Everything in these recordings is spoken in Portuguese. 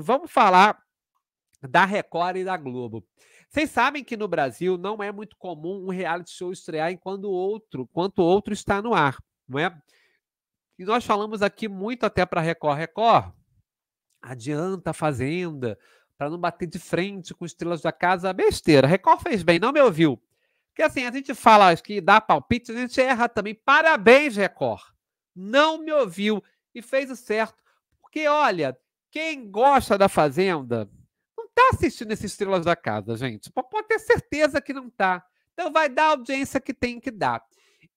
Vamos falar da Record e da Globo. Vocês sabem que no Brasil não é muito comum um reality show estrear enquanto outro, enquanto outro está no ar, não é? E nós falamos aqui muito até para Record, Record adianta a Fazenda para não bater de frente com estrelas da casa, besteira. Record fez bem, não me ouviu. Porque assim, a gente fala que dá palpite, a gente erra também. Parabéns, Record. Não me ouviu e fez o certo. Porque olha, quem gosta da Fazenda não está assistindo esses Estrelas da Casa, gente. Pode ter certeza que não está. Então vai dar a audiência que tem que dar.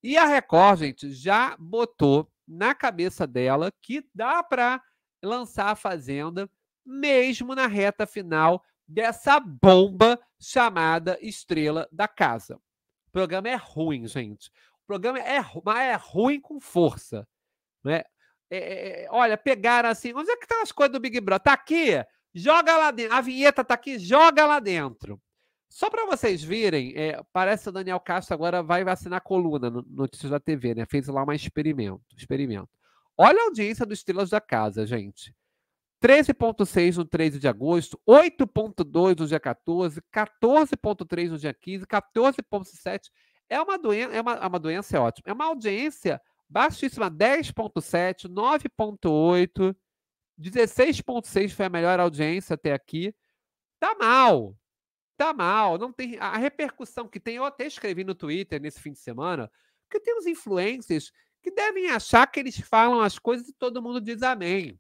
E a Record, gente, já botou na cabeça dela que dá para lançar a Fazenda mesmo na reta final dessa bomba chamada Estrela da Casa. O programa é ruim, gente. O programa é, mas é ruim com força. Né? É, é, é, é, olha, pegaram assim, onde é que estão tá as coisas do Big Brother? Tá aqui? Joga lá dentro. A vinheta tá aqui, joga lá dentro. Só para vocês virem, é, parece que o Daniel Castro agora vai vacinar a coluna no Notícias da TV, né? Fez lá um experimento, experimento. Olha a audiência dos Estrelas da Casa, gente. 13,6 no 13 de agosto, 8,2 no dia 14, 14,3 no dia 15, 14,7. É uma doença, é uma, uma doença é ótima. É uma audiência Baixíssima 10.7, 9.8, 16.6 foi a melhor audiência até aqui. Tá mal. Tá mal, não tem a repercussão que tem. Eu até escrevi no Twitter nesse fim de semana que tem uns influencers que devem achar que eles falam as coisas e todo mundo diz amém.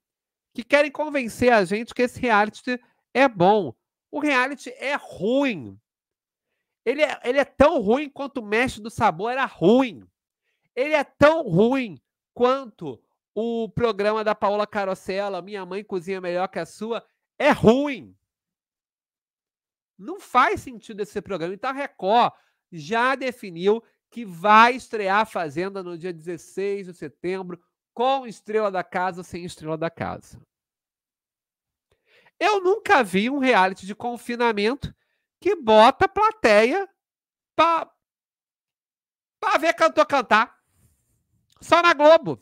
Que querem convencer a gente que esse reality é bom. O reality é ruim. Ele é, ele é tão ruim quanto o mestre do sabor era ruim. Ele é tão ruim quanto o programa da Paola Carosella, Minha Mãe Cozinha Melhor que a Sua, é ruim. Não faz sentido esse programa. Então a Record já definiu que vai estrear a Fazenda no dia 16 de setembro, com estrela da casa, sem estrela da casa. Eu nunca vi um reality de confinamento que bota a plateia para ver cantor cantar. Só na Globo.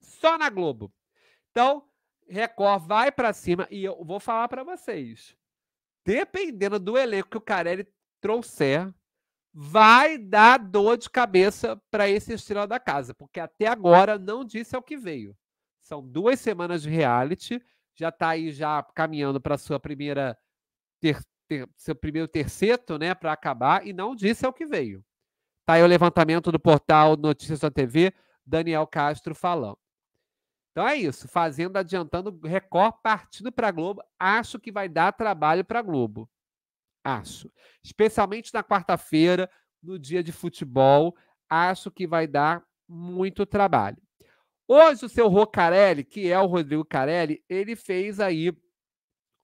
Só na Globo. Então, Record vai para cima e eu vou falar para vocês. Dependendo do elenco que o Carelli trouxer, vai dar dor de cabeça para esse Estilo da casa, porque até agora não disse ao que veio. São duas semanas de reality, já está aí já caminhando para sua primeira ter, ter, seu primeiro terceto, né, para acabar e não disse ao que veio. Tá aí o levantamento do portal Notícias da TV, Daniel Castro falando. Então é isso, fazendo adiantando Record partindo para a Globo, acho que vai dar trabalho para a Globo. Acho. Especialmente na quarta-feira, no dia de futebol, acho que vai dar muito trabalho. Hoje o seu Rocarelli, que é o Rodrigo Carelli, ele fez aí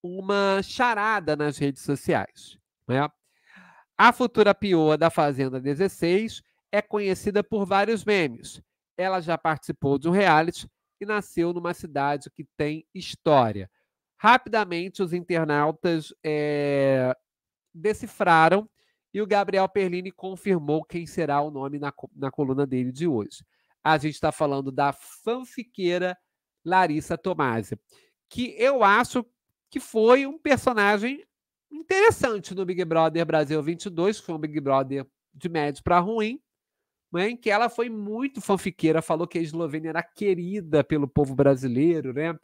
uma charada nas redes sociais, né? A futura pioa da Fazenda 16 é conhecida por vários memes. Ela já participou de um reality e nasceu numa cidade que tem história. Rapidamente, os internautas é, decifraram e o Gabriel Perlini confirmou quem será o nome na, na coluna dele de hoje. A gente está falando da fanfiqueira Larissa Tomasi, que eu acho que foi um personagem interessante no Big Brother Brasil 22, que foi um Big Brother de médio para ruim, né, em que ela foi muito fanfiqueira, falou que a Eslovênia era querida pelo povo brasileiro, né?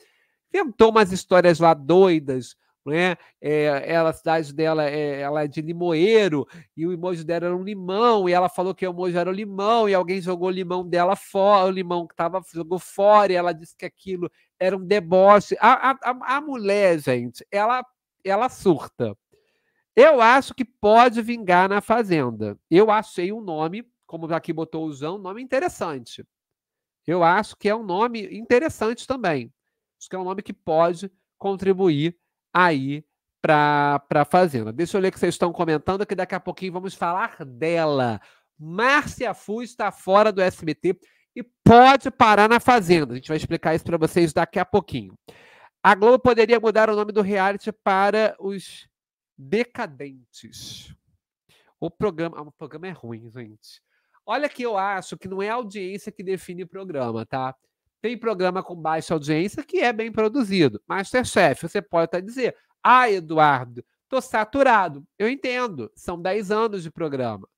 Inventou umas histórias lá doidas, né? É, ela, a cidade dela é, ela é de limoeiro, e o emoji dela era um limão, e ela falou que o emoji era o limão, e alguém jogou o limão dela fora, o limão que tava, jogou fora, e ela disse que aquilo era um deboche. A, a, a, a mulher, gente, ela, ela surta. Eu acho que pode vingar na Fazenda. Eu achei um nome, como aqui botou o Zão, um nome interessante. Eu acho que é um nome interessante também. Acho que é um nome que pode contribuir aí para a Fazenda. Deixa eu ler o que vocês estão comentando, que daqui a pouquinho vamos falar dela. Márcia Fu está fora do SBT e pode parar na Fazenda. A gente vai explicar isso para vocês daqui a pouquinho. A Globo poderia mudar o nome do reality para os decadentes. O programa, ah, o programa é ruim, gente. Olha que eu acho que não é a audiência que define o programa, tá? Tem programa com baixa audiência que é bem produzido. Masterchef, você pode até dizer, ah, Eduardo, tô saturado. Eu entendo, são 10 anos de programa.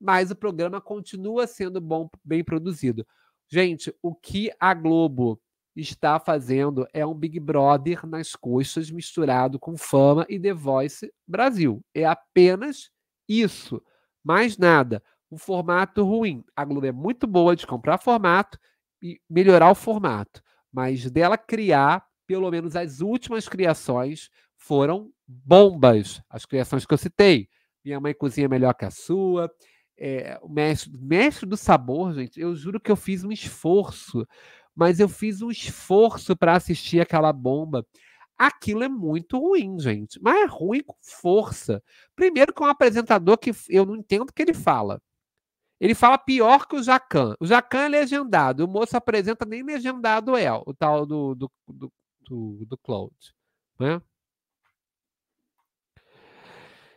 Mas o programa continua sendo bom, bem produzido. Gente, o que a Globo está fazendo é um Big Brother nas coxas misturado com fama e The Voice Brasil. É apenas isso, mais nada. Um formato ruim. A Globo é muito boa de comprar formato e melhorar o formato, mas dela criar, pelo menos as últimas criações foram bombas. As criações que eu citei. Minha mãe cozinha melhor que a sua. É, o mestre, mestre do sabor, gente, eu juro que eu fiz um esforço mas eu fiz um esforço para assistir aquela bomba. Aquilo é muito ruim, gente. Mas é ruim com força. Primeiro, com é um apresentador que eu não entendo o que ele fala. Ele fala pior que o Jacan. O Jacan é legendado. O moço apresenta nem legendado é, o tal do, do, do, do, do Cloud. Né?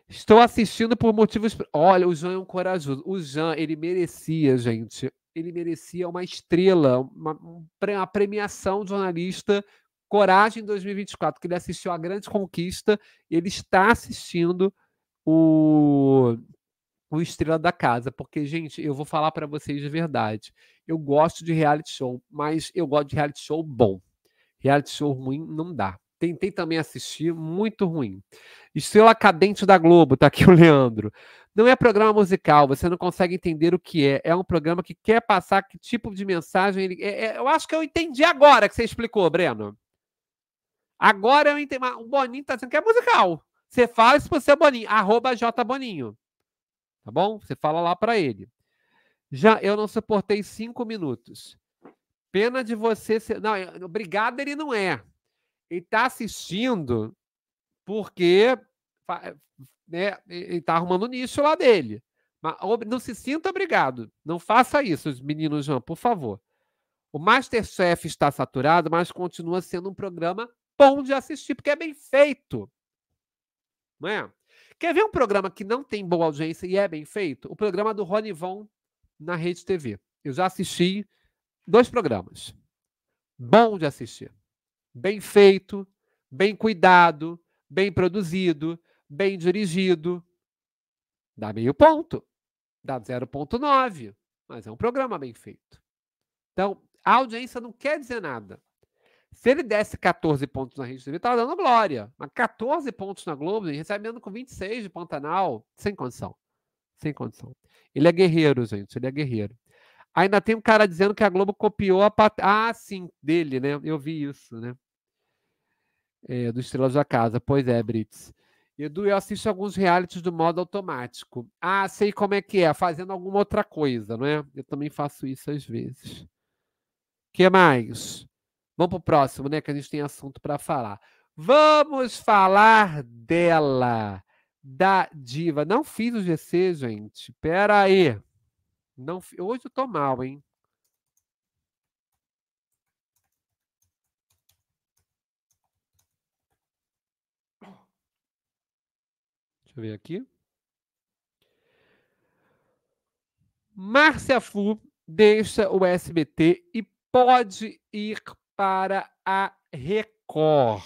Estou assistindo por motivos. Olha, o Jean é um corajoso. O Jean, ele merecia, gente, ele merecia uma estrela, uma, uma premiação de jornalista Coragem 2024, que ele assistiu a Grande Conquista, ele está assistindo o, o Estrela da Casa, porque, gente, eu vou falar para vocês de verdade. Eu gosto de reality show, mas eu gosto de reality show bom. Reality show ruim não dá. Tentei também assistir, muito ruim. Estrela Cadente da Globo, tá aqui o Leandro. Não é programa musical, você não consegue entender o que é. É um programa que quer passar que tipo de mensagem ele. É, é, eu acho que eu entendi agora que você explicou, Breno. Agora eu entendi. O Boninho tá dizendo que é musical. Você fala isso pro seu Boninho, arroba Tá bom? Você fala lá para ele. Já eu não suportei cinco minutos. Pena de você ser. Não, obrigado ele não é ele está assistindo porque eh, né, ele está arrumando o nicho lá dele. Mas não se sinta obrigado. Não faça isso, os meninos Jean, por favor. O Masterchef está saturado, mas continua sendo um programa bom de assistir, porque é bem feito. Não é? Quer ver um programa que não tem boa audiência e é bem feito? O programa do Von na Rede TV. Eu já assisti dois programas. Bom de assistir bem feito, bem cuidado, bem produzido, bem dirigido. Dá meio ponto, dá 0,9, mas é um programa bem feito. Então, a audiência não quer dizer nada. Se ele desse 14 pontos na Rede TV, estava dando glória. Mas 14 pontos na Globo, ele recebe menos com 26 de Pantanal, sem condição. Sem condição. Ele é guerreiro, gente, ele é guerreiro. Ainda tem um cara dizendo que a Globo copiou a pat... Ah, sim, dele, né? Eu vi isso, né? É, do Estrelas da Casa. Pois é, Brits. Edu, eu assisto alguns realities do modo automático. Ah, sei como é que é, fazendo alguma outra coisa, não é? Eu também faço isso às vezes. O que mais? Vamos para o próximo, né? Que a gente tem assunto para falar. Vamos falar dela, da diva. Não fiz o GC, gente. Pera aí. Não, hoje eu tô mal, hein? Deixa eu ver aqui. Márcia Fu deixa o SBT e pode ir para a Record.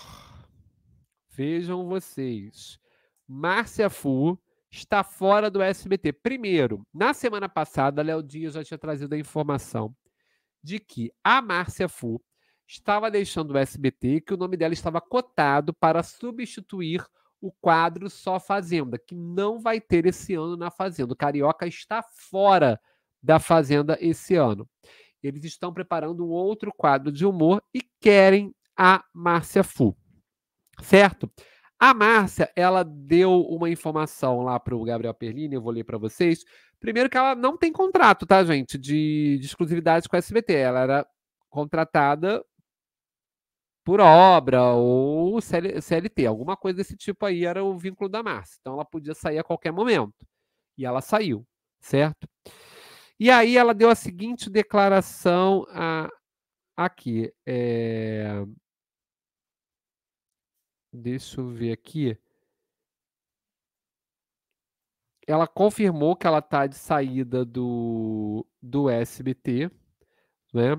Vejam vocês. Márcia Fu está fora do SBT. Primeiro, na semana passada, Léo Dias já tinha trazido a informação de que a Márcia Fu estava deixando o SBT e que o nome dela estava cotado para substituir o quadro Só Fazenda, que não vai ter esse ano na Fazenda. O Carioca está fora da Fazenda esse ano. Eles estão preparando um outro quadro de humor e querem a Márcia Fu. Certo? A Márcia, ela deu uma informação lá para o Gabriel Perlini, eu vou ler para vocês. Primeiro que ela não tem contrato, tá, gente, de, de exclusividade com a SBT. Ela era contratada por obra ou CLT, alguma coisa desse tipo aí era o vínculo da Márcia. Então ela podia sair a qualquer momento. E ela saiu, certo? E aí ela deu a seguinte declaração a, aqui. É... Deixa eu ver aqui. Ela confirmou que ela está de saída do, do SBT, né?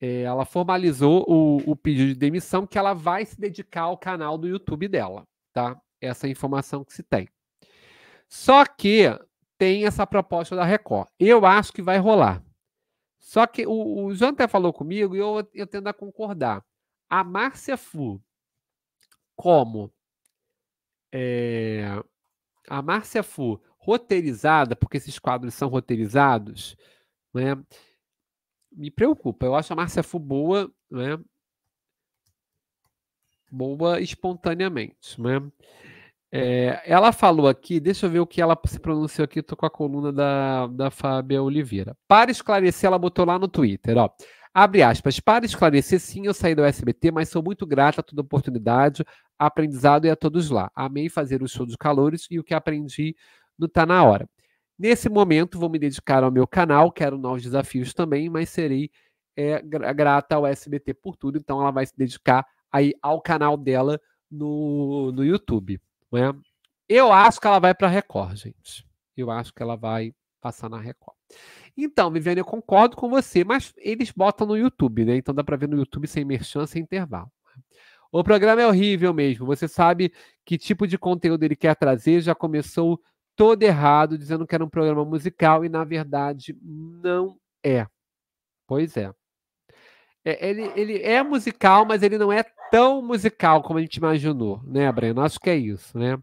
É, ela formalizou o, o pedido de demissão que ela vai se dedicar ao canal do YouTube dela, tá? Essa é informação que se tem. Só que tem essa proposta da Record. Eu acho que vai rolar. Só que o, o João até falou comigo e eu, eu tendo a concordar. A Márcia Fu como é, a Márcia Fu roteirizada, porque esses quadros são roteirizados, né, me preocupa. Eu acho a Márcia Fu boa, né, boa espontaneamente. Né? É, ela falou aqui, deixa eu ver o que ela se pronunciou aqui, estou com a coluna da, da Fábia Oliveira. Para esclarecer, ela botou lá no Twitter, ó. Abre aspas. Para esclarecer, sim, eu saí do SBT, mas sou muito grata a toda oportunidade, aprendizado e a todos lá. Amei fazer o show de calores e o que aprendi no Tá Na Hora. Nesse momento, vou me dedicar ao meu canal, quero novos desafios também, mas serei é, grata ao SBT por tudo. Então, ela vai se dedicar aí ao canal dela no, no YouTube. Né? Eu acho que ela vai para a Record, gente. Eu acho que ela vai passar na Record. Então, Viviane, eu concordo com você, mas eles botam no YouTube, né? Então dá para ver no YouTube sem merchan, sem intervalo. Né? O programa é horrível mesmo. Você sabe que tipo de conteúdo ele quer trazer, já começou todo errado, dizendo que era um programa musical e na verdade não é. Pois é. é ele, ele é musical, mas ele não é tão musical como a gente imaginou, né, Breno? Acho que é isso, né?